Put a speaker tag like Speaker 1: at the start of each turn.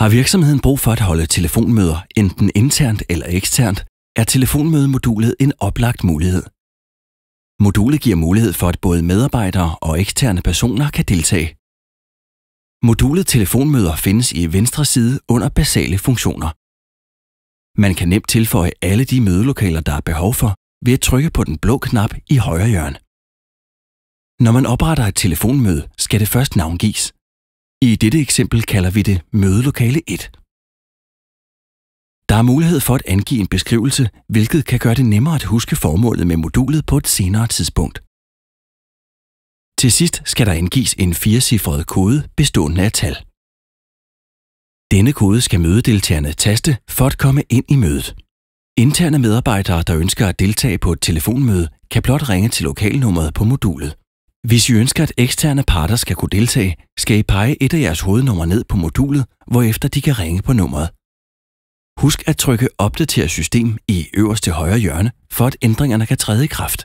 Speaker 1: Har virksomheden brug for at holde telefonmøder
Speaker 2: enten internt eller eksternt, er telefonmødemodulet en oplagt mulighed. Modulet giver mulighed for, at både medarbejdere og eksterne personer kan deltage. Modulet telefonmøder findes i venstre side under basale funktioner. Man kan nemt tilføje alle de mødelokaler, der er behov for, ved at trykke på den blå knap i højre hjørne. Når man opretter et telefonmøde, skal det først navngives. I dette eksempel kalder vi det mødelokale 1. Der er mulighed for at angive en beskrivelse, hvilket kan gøre det nemmere at huske formålet med modulet på et senere tidspunkt. Til sidst skal der angives en firecifret kode bestående af tal. Denne kode skal mødedeltagerne taste for at komme ind i mødet. Interne medarbejdere, der ønsker at deltage på et telefonmøde, kan blot ringe til lokalnummeret på modulet. Hvis I ønsker, at eksterne parter skal kunne deltage, skal I pege et af jeres hovednummer ned på modulet, hvorefter de kan ringe på nummeret. Husk at trykke Opdater system i øverste højre hjørne, for at ændringerne kan træde i kraft.